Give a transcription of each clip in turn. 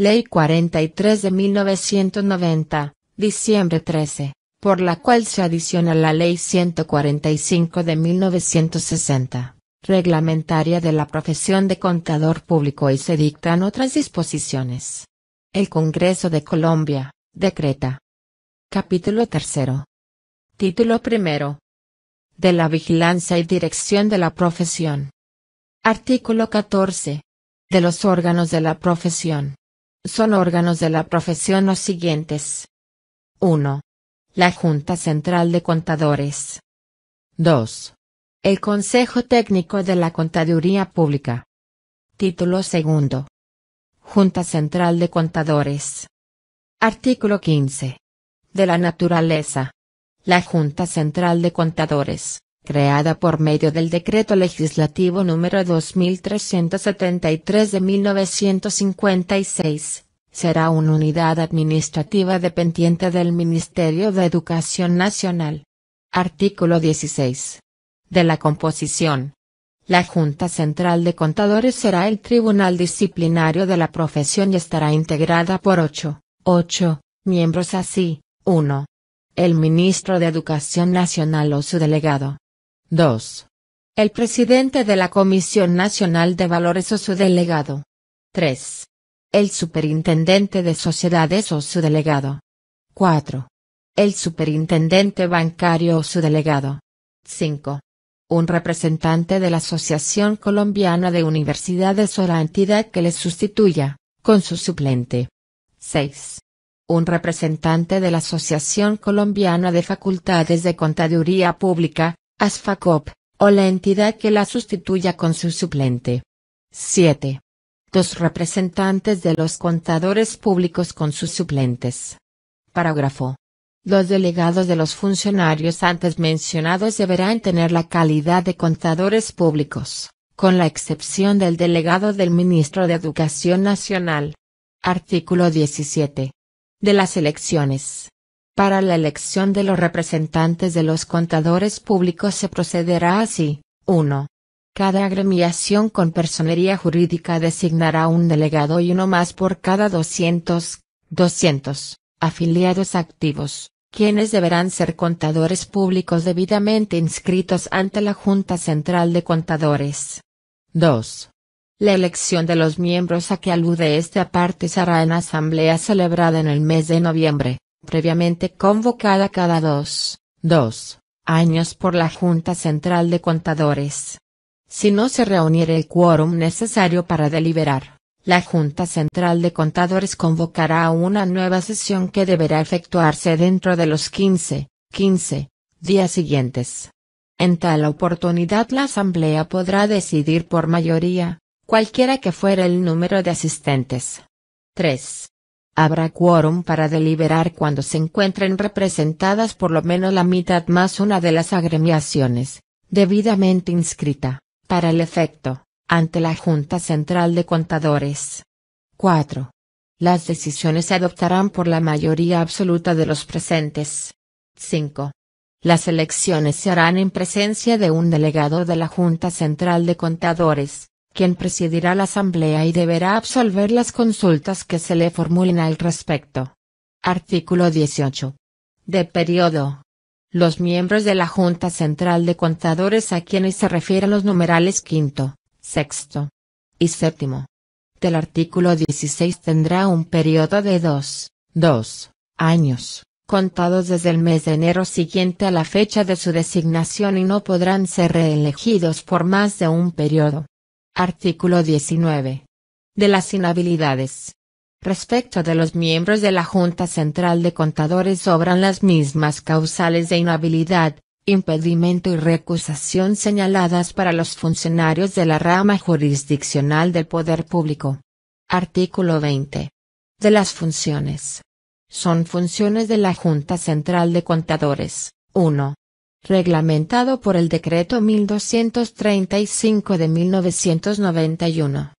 Ley 43 de 1990, diciembre 13, por la cual se adiciona la Ley 145 de 1960, reglamentaria de la profesión de contador público y se dictan otras disposiciones. El Congreso de Colombia, decreta. Capítulo 3. Título 1. De la vigilancia y dirección de la profesión. Artículo 14. De los órganos de la profesión. Son órganos de la profesión los siguientes. 1. La Junta Central de Contadores. 2. El Consejo Técnico de la Contaduría Pública. Título segundo. Junta Central de Contadores. Artículo 15. De la naturaleza. La Junta Central de Contadores creada por medio del Decreto Legislativo número 2373 de 1956, será una unidad administrativa dependiente del Ministerio de Educación Nacional. Artículo 16. De la composición. La Junta Central de Contadores será el Tribunal Disciplinario de la profesión y estará integrada por 8, 8 miembros así, 1. El ministro de Educación Nacional o su delegado, 2. El presidente de la Comisión Nacional de Valores o su delegado. 3. El superintendente de sociedades o su delegado. 4. El superintendente bancario o su delegado. 5. Un representante de la Asociación Colombiana de Universidades o la entidad que le sustituya, con su suplente. 6. Un representante de la Asociación Colombiana de Facultades de Contaduría Pública, ASFACOP, o la entidad que la sustituya con su suplente. 7. Dos representantes de los contadores públicos con sus suplentes. Parágrafo. Los delegados de los funcionarios antes mencionados deberán tener la calidad de contadores públicos, con la excepción del delegado del ministro de Educación Nacional. Artículo 17. De las elecciones. Para la elección de los representantes de los contadores públicos se procederá así. 1. Cada agremiación con personería jurídica designará un delegado y uno más por cada 200, 200 afiliados activos, quienes deberán ser contadores públicos debidamente inscritos ante la Junta Central de Contadores. 2. La elección de los miembros a que alude este aparte se hará en asamblea celebrada en el mes de noviembre previamente convocada cada dos, dos años por la Junta Central de Contadores. Si no se reuniere el quórum necesario para deliberar, la Junta Central de Contadores convocará una nueva sesión que deberá efectuarse dentro de los 15, 15 días siguientes. En tal oportunidad la Asamblea podrá decidir por mayoría, cualquiera que fuera el número de asistentes. 3. Habrá quórum para deliberar cuando se encuentren representadas por lo menos la mitad más una de las agremiaciones, debidamente inscrita, para el efecto, ante la Junta Central de Contadores. 4. Las decisiones se adoptarán por la mayoría absoluta de los presentes. 5. Las elecciones se harán en presencia de un delegado de la Junta Central de Contadores, quien presidirá la Asamblea y deberá absolver las consultas que se le formulen al respecto. Artículo 18. De periodo. Los miembros de la Junta Central de Contadores a quienes se refieren los numerales quinto, sexto y séptimo del artículo 16 tendrá un periodo de dos, dos años, contados desde el mes de enero siguiente a la fecha de su designación y no podrán ser reelegidos por más de un periodo. Artículo 19. De las inhabilidades. Respecto de los miembros de la Junta Central de Contadores sobran las mismas causales de inhabilidad, impedimento y recusación señaladas para los funcionarios de la rama jurisdiccional del poder público. Artículo 20. De las funciones. Son funciones de la Junta Central de Contadores. 1 reglamentado por el Decreto 1235 de 1991.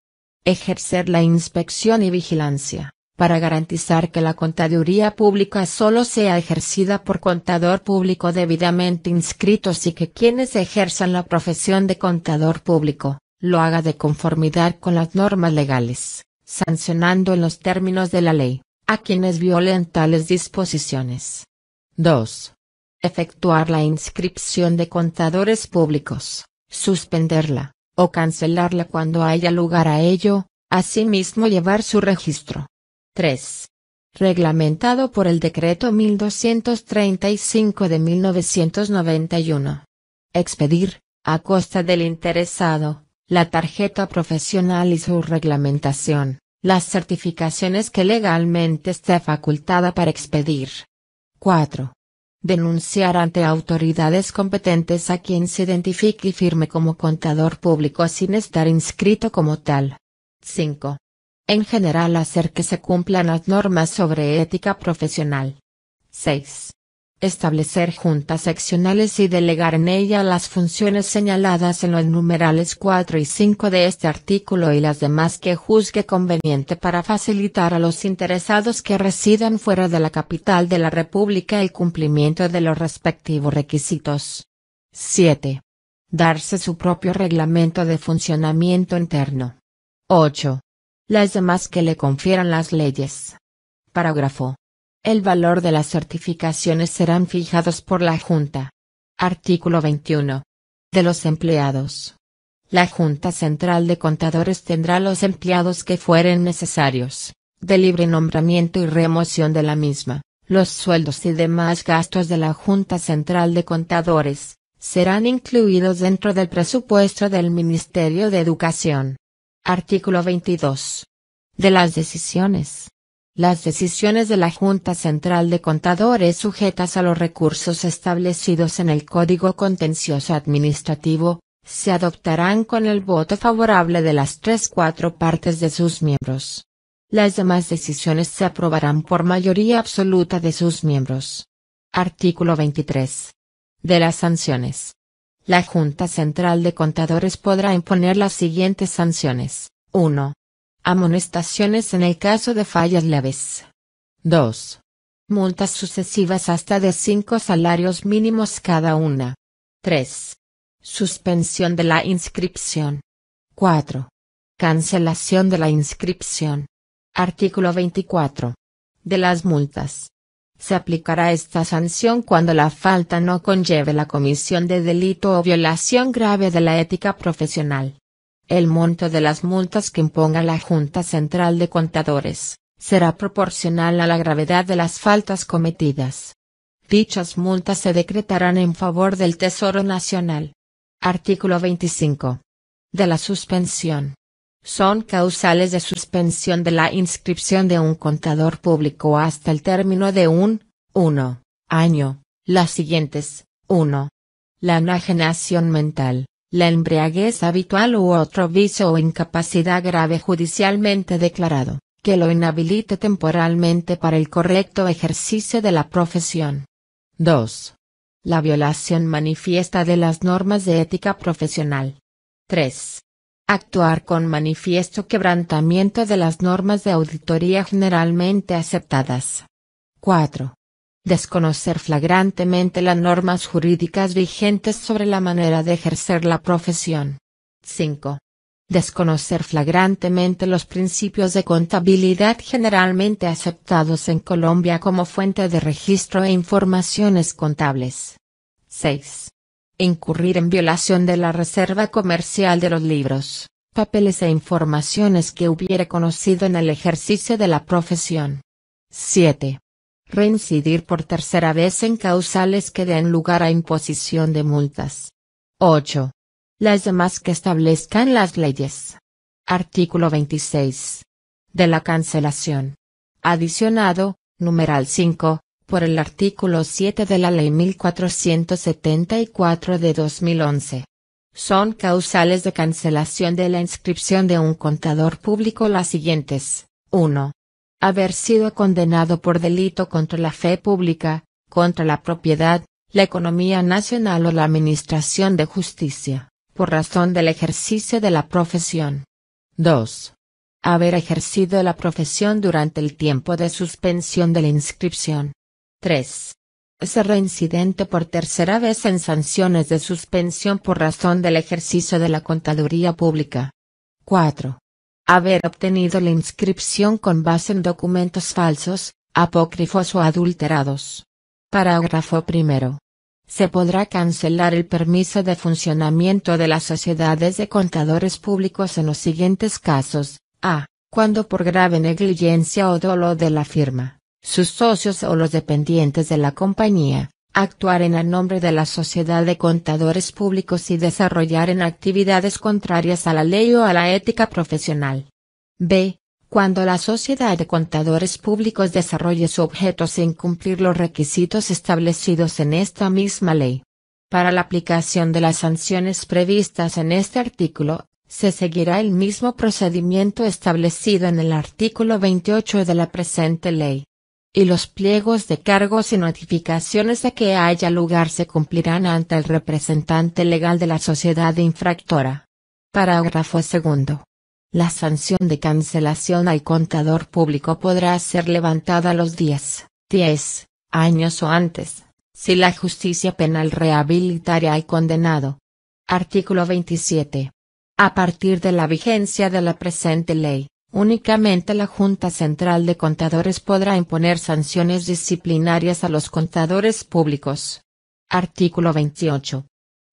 Ejercer la inspección y vigilancia, para garantizar que la contaduría pública solo sea ejercida por contador público debidamente inscritos y que quienes ejerzan la profesión de contador público, lo haga de conformidad con las normas legales, sancionando en los términos de la ley, a quienes violen tales disposiciones. 2 efectuar la inscripción de contadores públicos, suspenderla, o cancelarla cuando haya lugar a ello, asimismo llevar su registro. 3. Reglamentado por el Decreto 1235 de 1991. Expedir, a costa del interesado, la tarjeta profesional y su reglamentación, las certificaciones que legalmente esté facultada para expedir. 4 denunciar ante autoridades competentes a quien se identifique y firme como contador público sin estar inscrito como tal. 5. En general hacer que se cumplan las normas sobre ética profesional. 6 establecer juntas seccionales y delegar en ella las funciones señaladas en los numerales 4 y 5 de este artículo y las demás que juzgue conveniente para facilitar a los interesados que residan fuera de la capital de la República el cumplimiento de los respectivos requisitos. 7. Darse su propio reglamento de funcionamiento interno. 8. Las demás que le confieran las leyes. Parágrafo el valor de las certificaciones serán fijados por la Junta. Artículo 21. De los empleados. La Junta Central de Contadores tendrá los empleados que fueren necesarios, de libre nombramiento y remoción de la misma. Los sueldos y demás gastos de la Junta Central de Contadores, serán incluidos dentro del presupuesto del Ministerio de Educación. Artículo 22. De las decisiones, las decisiones de la Junta Central de Contadores sujetas a los recursos establecidos en el Código Contencioso Administrativo, se adoptarán con el voto favorable de las tres cuatro partes de sus miembros. Las demás decisiones se aprobarán por mayoría absoluta de sus miembros. Artículo 23. De las sanciones. La Junta Central de Contadores podrá imponer las siguientes sanciones. 1. Amonestaciones en el caso de fallas leves. 2. Multas sucesivas hasta de 5 salarios mínimos cada una. 3. Suspensión de la inscripción. 4. Cancelación de la inscripción. Artículo 24. De las multas. Se aplicará esta sanción cuando la falta no conlleve la comisión de delito o violación grave de la ética profesional. El monto de las multas que imponga la Junta Central de Contadores, será proporcional a la gravedad de las faltas cometidas. Dichas multas se decretarán en favor del Tesoro Nacional. Artículo 25. De la suspensión. Son causales de suspensión de la inscripción de un contador público hasta el término de un 1. año, las siguientes, 1. La enajenación mental, la embriaguez habitual u otro vicio o incapacidad grave judicialmente declarado, que lo inhabilite temporalmente para el correcto ejercicio de la profesión. 2. La violación manifiesta de las normas de ética profesional. 3. Actuar con manifiesto quebrantamiento de las normas de auditoría generalmente aceptadas. 4. Desconocer flagrantemente las normas jurídicas vigentes sobre la manera de ejercer la profesión. 5. Desconocer flagrantemente los principios de contabilidad generalmente aceptados en Colombia como fuente de registro e informaciones contables. 6. Incurrir en violación de la reserva comercial de los libros, papeles e informaciones que hubiere conocido en el ejercicio de la profesión. 7 reincidir por tercera vez en causales que den lugar a imposición de multas. 8. Las demás que establezcan las leyes. Artículo 26. De la cancelación. Adicionado, numeral 5, por el artículo 7 de la Ley 1474 de 2011. Son causales de cancelación de la inscripción de un contador público las siguientes. 1 haber sido condenado por delito contra la fe pública, contra la propiedad, la economía nacional o la administración de justicia, por razón del ejercicio de la profesión. 2. Haber ejercido la profesión durante el tiempo de suspensión de la inscripción. 3. Ser reincidente por tercera vez en sanciones de suspensión por razón del ejercicio de la contaduría pública. 4 haber obtenido la inscripción con base en documentos falsos, apócrifos o adulterados. Parágrafo primero. Se podrá cancelar el permiso de funcionamiento de las sociedades de contadores públicos en los siguientes casos. A. Cuando por grave negligencia o dolo de la firma, sus socios o los dependientes de la compañía, actuar en el nombre de la Sociedad de Contadores Públicos y desarrollar en actividades contrarias a la ley o a la ética profesional. B. Cuando la Sociedad de Contadores Públicos desarrolle su objeto sin cumplir los requisitos establecidos en esta misma ley. Para la aplicación de las sanciones previstas en este artículo, se seguirá el mismo procedimiento establecido en el artículo 28 de la presente ley y los pliegos de cargos y notificaciones de que haya lugar se cumplirán ante el representante legal de la sociedad infractora. Parágrafo segundo. La sanción de cancelación al contador público podrá ser levantada los 10, 10 años o antes, si la justicia penal rehabilitaria al condenado. Artículo 27. A partir de la vigencia de la presente ley, Únicamente la Junta Central de Contadores podrá imponer sanciones disciplinarias a los contadores públicos. Artículo 28.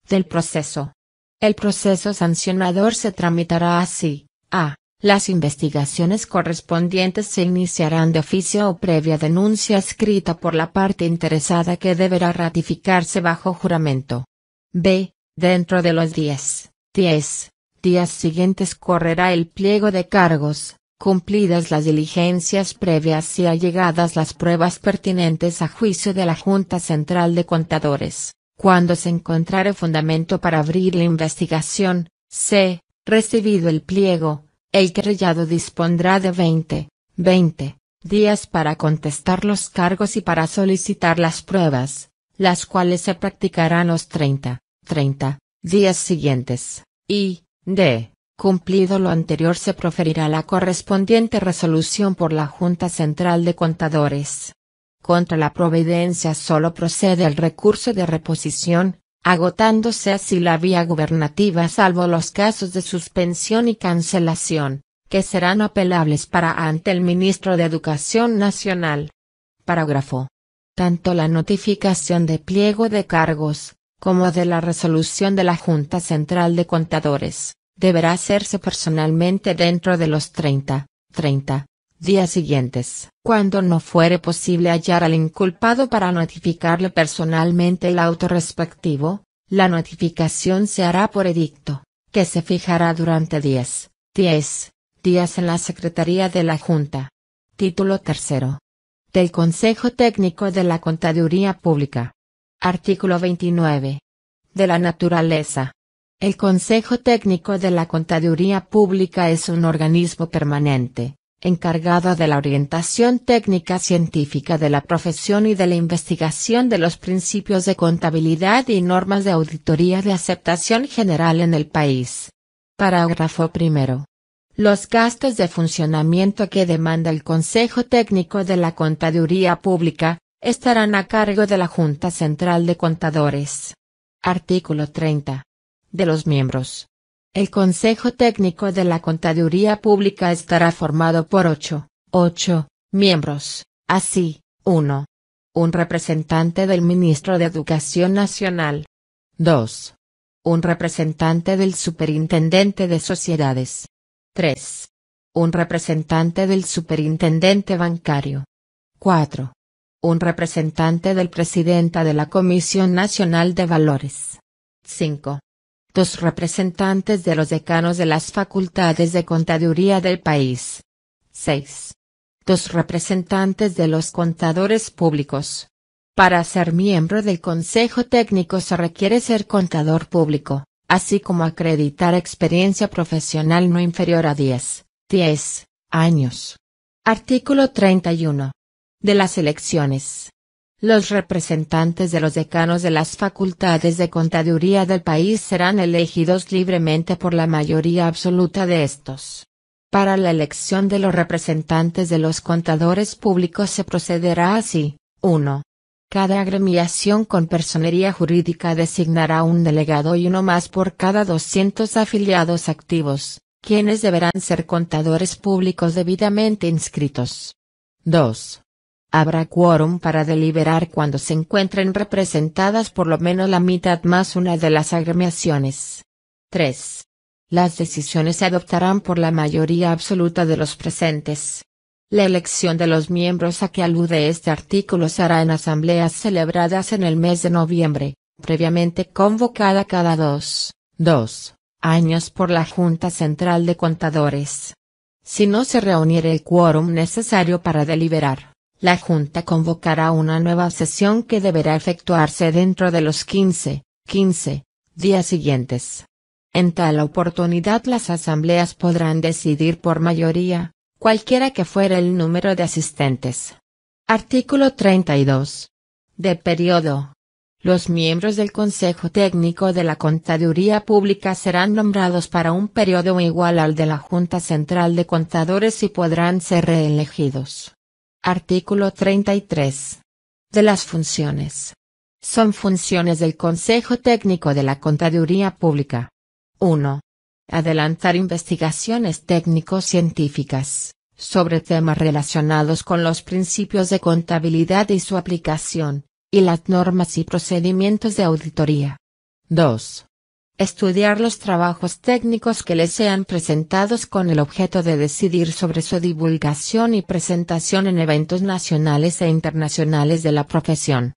Del proceso. El proceso sancionador se tramitará así. A. Las investigaciones correspondientes se iniciarán de oficio o previa denuncia escrita por la parte interesada que deberá ratificarse bajo juramento. B. Dentro de los 10, 10 días siguientes correrá el pliego de cargos, cumplidas las diligencias previas y allegadas las pruebas pertinentes a juicio de la Junta Central de Contadores, cuando se encontrare fundamento para abrir la investigación, c. recibido el pliego, el querellado dispondrá de 20, 20 días para contestar los cargos y para solicitar las pruebas, las cuales se practicarán los 30, 30 días siguientes, y, D. Cumplido lo anterior se proferirá la correspondiente resolución por la Junta Central de Contadores. Contra la providencia solo procede el recurso de reposición, agotándose así la vía gubernativa salvo los casos de suspensión y cancelación, que serán apelables para ante el ministro de Educación Nacional. Parágrafo. Tanto la notificación de pliego de cargos, como de la resolución de la Junta Central de Contadores deberá hacerse personalmente dentro de los 30, 30 días siguientes. Cuando no fuere posible hallar al inculpado para notificarle personalmente el auto respectivo, la notificación se hará por edicto, que se fijará durante 10, 10 días en la Secretaría de la Junta. Título tercero. Del Consejo Técnico de la Contaduría Pública. Artículo 29. De la naturaleza el Consejo Técnico de la Contaduría Pública es un organismo permanente, encargado de la orientación técnica científica de la profesión y de la investigación de los principios de contabilidad y normas de auditoría de aceptación general en el país. Parágrafo primero. Los gastos de funcionamiento que demanda el Consejo Técnico de la Contaduría Pública, estarán a cargo de la Junta Central de Contadores. Artículo 30 de los miembros. El Consejo Técnico de la Contaduría Pública estará formado por 8, 8 miembros, así, 1. Un representante del Ministro de Educación Nacional. 2. Un representante del Superintendente de Sociedades. 3. Un representante del Superintendente Bancario. 4. Un representante del Presidenta de la Comisión Nacional de Valores. 5 dos representantes de los decanos de las facultades de contaduría del país. 6. Dos representantes de los contadores públicos. Para ser miembro del Consejo Técnico se requiere ser contador público, así como acreditar experiencia profesional no inferior a 10, 10 años. Artículo 31. De las elecciones. Los representantes de los decanos de las facultades de contaduría del país serán elegidos libremente por la mayoría absoluta de estos. Para la elección de los representantes de los contadores públicos se procederá así. 1. Cada agremiación con personería jurídica designará un delegado y uno más por cada 200 afiliados activos, quienes deberán ser contadores públicos debidamente inscritos. 2. Habrá quórum para deliberar cuando se encuentren representadas por lo menos la mitad más una de las agremiaciones. 3. Las decisiones se adoptarán por la mayoría absoluta de los presentes. La elección de los miembros a que alude este artículo se hará en asambleas celebradas en el mes de noviembre, previamente convocada cada dos, dos años por la Junta Central de Contadores. Si no se reuniere el quórum necesario para deliberar, la Junta convocará una nueva sesión que deberá efectuarse dentro de los 15, 15 días siguientes. En tal oportunidad las asambleas podrán decidir por mayoría, cualquiera que fuera el número de asistentes. Artículo 32. De periodo. Los miembros del Consejo Técnico de la Contaduría Pública serán nombrados para un periodo igual al de la Junta Central de Contadores y podrán ser reelegidos. Artículo 33. De las funciones. Son funciones del Consejo Técnico de la Contaduría Pública. 1. Adelantar investigaciones técnico-científicas sobre temas relacionados con los principios de contabilidad y su aplicación, y las normas y procedimientos de auditoría. 2 estudiar los trabajos técnicos que les sean presentados con el objeto de decidir sobre su divulgación y presentación en eventos nacionales e internacionales de la profesión.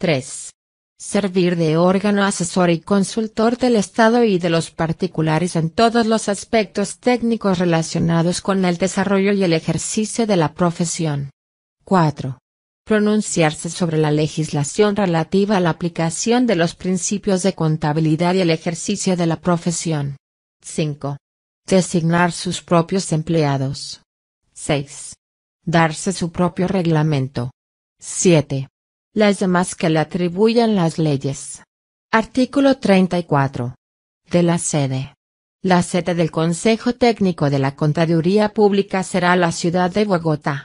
3. Servir de órgano asesor y consultor del Estado y de los particulares en todos los aspectos técnicos relacionados con el desarrollo y el ejercicio de la profesión. 4 pronunciarse sobre la legislación relativa a la aplicación de los principios de contabilidad y el ejercicio de la profesión. 5. Designar sus propios empleados. 6. Darse su propio reglamento. 7. Las demás que le atribuyan las leyes. Artículo 34. De la sede. La sede del Consejo Técnico de la Contaduría Pública será la ciudad de Bogotá.